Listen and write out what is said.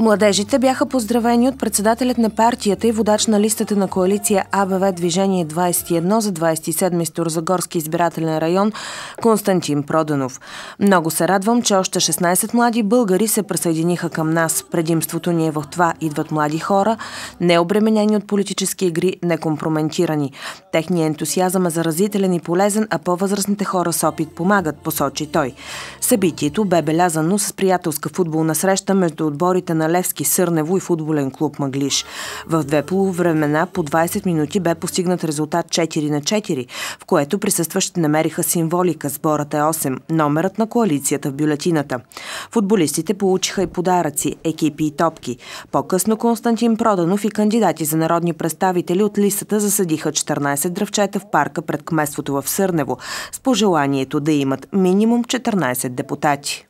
Младежите бяха поздравени от председателят на партията и водач на листата на коалиция АБВ Движение 21 за 27 Сторозагорски избирателен район Константин Проданов. Много се радвам, че още 16 млади българи се присъединиха към нас. Предимството ни е в това идват млади хора, необременени от политически игри, некомпроментирани. Техният ентусиазъм е заразителен и полезен, а по-възрастните хора с опит помагат, посочи той. Събитието бе белязано с приятелска футболна среща между отборите на Левски Сърнево и футболен клуб Маглиш. В две полувремена по 20 минути бе постигнат резултат 4 на 4, в което присъстващите намериха символика. сбората 8, е номерът на коалицията в бюлетината. Футболистите получиха и подаръци, екипи и топки. По-късно Константин Проданов и кандидати за народни представители от листата засадиха 14 дръвчета в парка пред кметството в Сърнево с пожеланието да имат минимум 14 депутати.